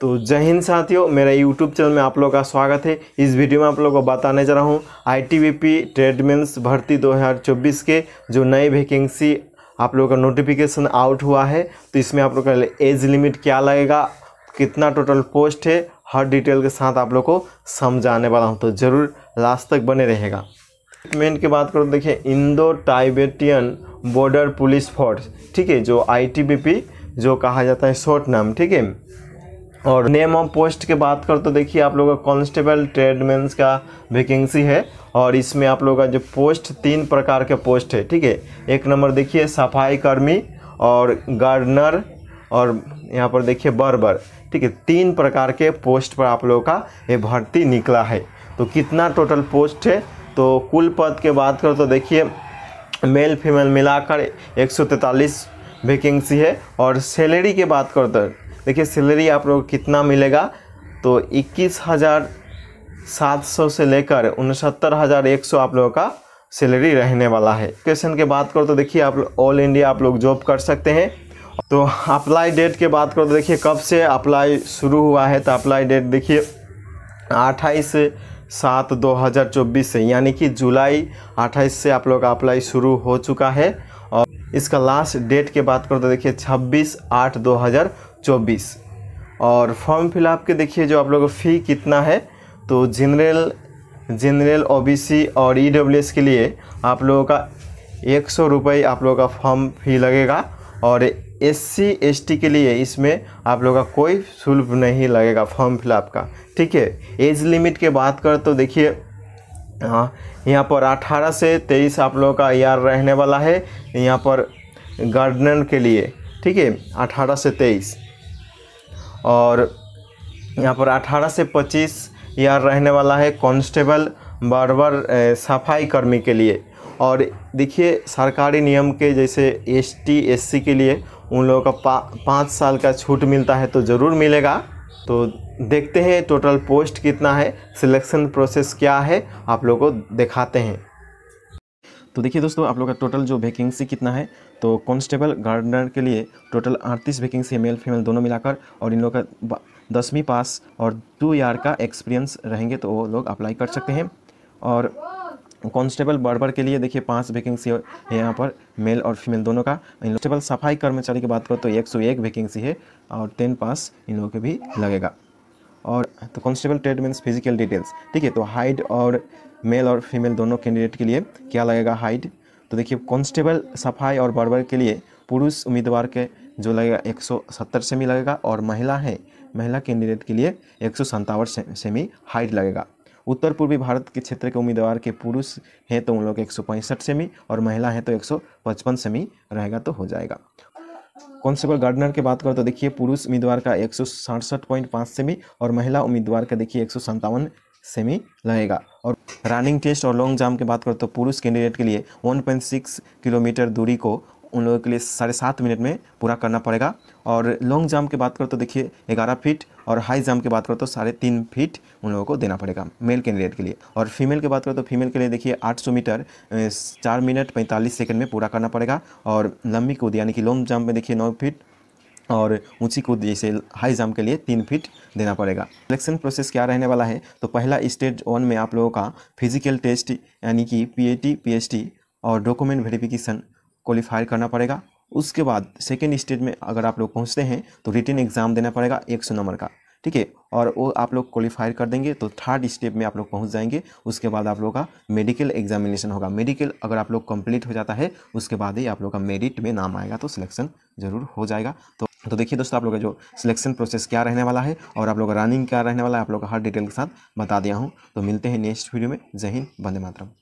तो जय हिंद साथियों मेरा यूट्यूब चैनल में आप लोगों का स्वागत है इस वीडियो में आप लोगों को बताने जा रहा हूँ आई पी ट्रेडमेंस भर्ती 2024 के जो नए वैकेंसी आप लोगों का नोटिफिकेशन आउट हुआ है तो इसमें आप लोग का एज लिमिट क्या लगेगा कितना टोटल पोस्ट है हर डिटेल के साथ आप लोग को समझाने वाला हूँ तो ज़रूर लास्ट तक बने रहेगा मेन की बात करो तो देखिए Indo Tibetan border police force ठीक है जो पी जो कहा जाता है शॉर्ट नाम ठीक है और नेम ऑफ पोस्ट के बात कर तो देखिए आप लोगों का कॉन्स्टेबल ट्रेडमेंस का वैकेंसी है और इसमें आप लोगों का जो पोस्ट तीन प्रकार के पोस्ट है ठीक है एक नंबर देखिए सफाई कर्मी और गार्डनर और यहाँ पर देखिए बर्बर ठीक है तीन प्रकार के पोस्ट पर आप लोगों का ये भर्ती निकला है तो कितना टोटल पोस्ट है तो कुल पद के बात कर तो देखिए मेल फीमेल मिलाकर एक वैकेंसी है और सैलरी के बात कर तो देखिए सैलरी आप लोग कितना मिलेगा तो इक्कीस हज़ार सात सौ से लेकर उनसत्तर हज़ार एक सौ आप लोगों का सैलरी रहने वाला है क्वेश्चन के बात करो तो देखिए आप ऑल इंडिया आप लोग जॉब कर सकते हैं तो अप्लाई डेट के बात करो तो देखिए कब से अप्लाई शुरू हुआ है तो अप्लाई डेट देखिए अट्ठाईस सात दो हज़ार चौबीस से यानी कि जुलाई अट्ठाईस से आप लोग का अप्लाई शुरू हो चुका है और इसका लास्ट डेट के बात करो तो देखिए छब्बीस आठ दो हज़ार चौबीस और फॉर्म फिलअप के देखिए जो आप लोग का फ़ी कितना है तो जनरल जनरल ओबीसी और ईडब्ल्यूएस e के लिए आप लोगों का एक सौ रुपये आप लोगों का फॉर्म फी लगेगा और एस सी एस टी के लिए इसमें आप लोगों का कोई शुल्क नहीं लगेगा फॉर्म फिलअप का ठीक है एज लिमिट के बात कर तो देखिए हाँ यहाँ पर 18 से 23 आप लोगों का ईयर रहने वाला है यहाँ पर गार्डनर के लिए ठीक है अठारह से तेईस और यहाँ पर 18 से 25 यार रहने वाला है कांस्टेबल बार सफाई कर्मी के लिए और देखिए सरकारी नियम के जैसे एस टी के लिए उन लोगों का पा, पाँच साल का छूट मिलता है तो ज़रूर मिलेगा तो देखते हैं टोटल पोस्ट कितना है सिलेक्शन प्रोसेस क्या है आप लोगों को दिखाते हैं तो देखिए दोस्तों आप लोग का टोटल जो वैकेंसी कितना है तो कांस्टेबल गार्डनर के लिए टोटल अड़तीस वैकेंसी है मेल फीमेल दोनों मिलाकर और इन लोग का दसवीं पास और दो ईयर का एक्सपीरियंस रहेंगे तो वो लोग अप्लाई कर सकते हैं और कांस्टेबल बार्बर के लिए देखिए पांच वैकेंसी है यहाँ पर मेल और फीमेल दोनों का इन लोग सफाई कर्मचारी की बात करो तो एक सौ एक वैकेंसी है और टेन पास इन लोगों के भी लगेगा और तो constable trade means physical details ठीक है तो हाइट और मेल और फीमेल दोनों कैंडिडेट के लिए क्या लगेगा हाइट तो देखिए कॉन्स्टेबल सफाई और बर्बर के लिए पुरुष उम्मीदवार के जो लगेगा एक सौ सत्तर सेमी लगेगा और महिला है महिला कैंडिडेट के लिए एक सौ से, सेमी हाइट लगेगा उत्तर पूर्वी भारत के क्षेत्र के उम्मीदवार के पुरुष हैं तो उन लोग एक सौ पैंसठ सेमी और महिला हैं तो एक सौ पचपन सेमी रहेगा तो हो जाएगा कॉन्स्टेबल गार्डनर की बात करें तो देखिए पुरुष उम्मीदवार का एक सेमी और महिला उम्मीदवार का देखिए एक सेमी लगेगा और रनिंग टेस्ट और लॉन्ग जम्प की बात करें तो पुरुष कैंडिडेट के लिए 1.6 किलोमीटर दूरी को उन लोगों के लिए साढ़े सात मिनट में पूरा करना पड़ेगा और लॉन्ग जम्प की बात करें तो देखिए ग्यारह फीट और हाई जंप की बात करो तो साढ़े तीन फीट उन लोगों को देना पड़ेगा मेल कैंडिडेट के लिए और फीमेल की बात करो तो फीमेल के लिए देखिए 800 मीटर चार मिनट पैंतालीस सेकंड में पूरा करना पड़ेगा और लंबी कूद यानी कि लॉन्ग जंप में देखिए नौ फीट और ऊंची कूद जैसे हाई जंप के लिए तीन फीट देना पड़ेगा सिलेक्शन प्रोसेस क्या रहने वाला है तो पहला स्टेज वन में आप लोगों का फिजिकल टेस्ट यानी कि पी ए और डॉक्यूमेंट वेरीफ़िकेशन क्वालिफाई करना पड़ेगा उसके बाद सेकेंड स्टेज में अगर आप लोग पहुँचते हैं तो रिटर्न एग्ज़ाम देना पड़ेगा एक सौ नंबर का ठीक है और वो आप लोग क्वालिफाई कर देंगे तो थर्ड स्टेप में आप लोग पहुंच जाएंगे उसके बाद आप लोग का मेडिकल एग्जामिनेशन होगा मेडिकल अगर आप लोग कंप्लीट हो जाता है उसके बाद ही आप लोग का मेरिट में नाम आएगा तो सिलेक्शन ज़रूर हो जाएगा तो तो देखिए दोस्तों आप लोग का जो सिलेक्शन प्रोसेस क्या रहने वाला है और आप लोग का रनिंग क्या रहने वाला है आप लोग का हर डिटेल के साथ बता दिया हूँ तो मिलते हैं नेक्स्ट वीडियो में जय हिंद बंदे मातरम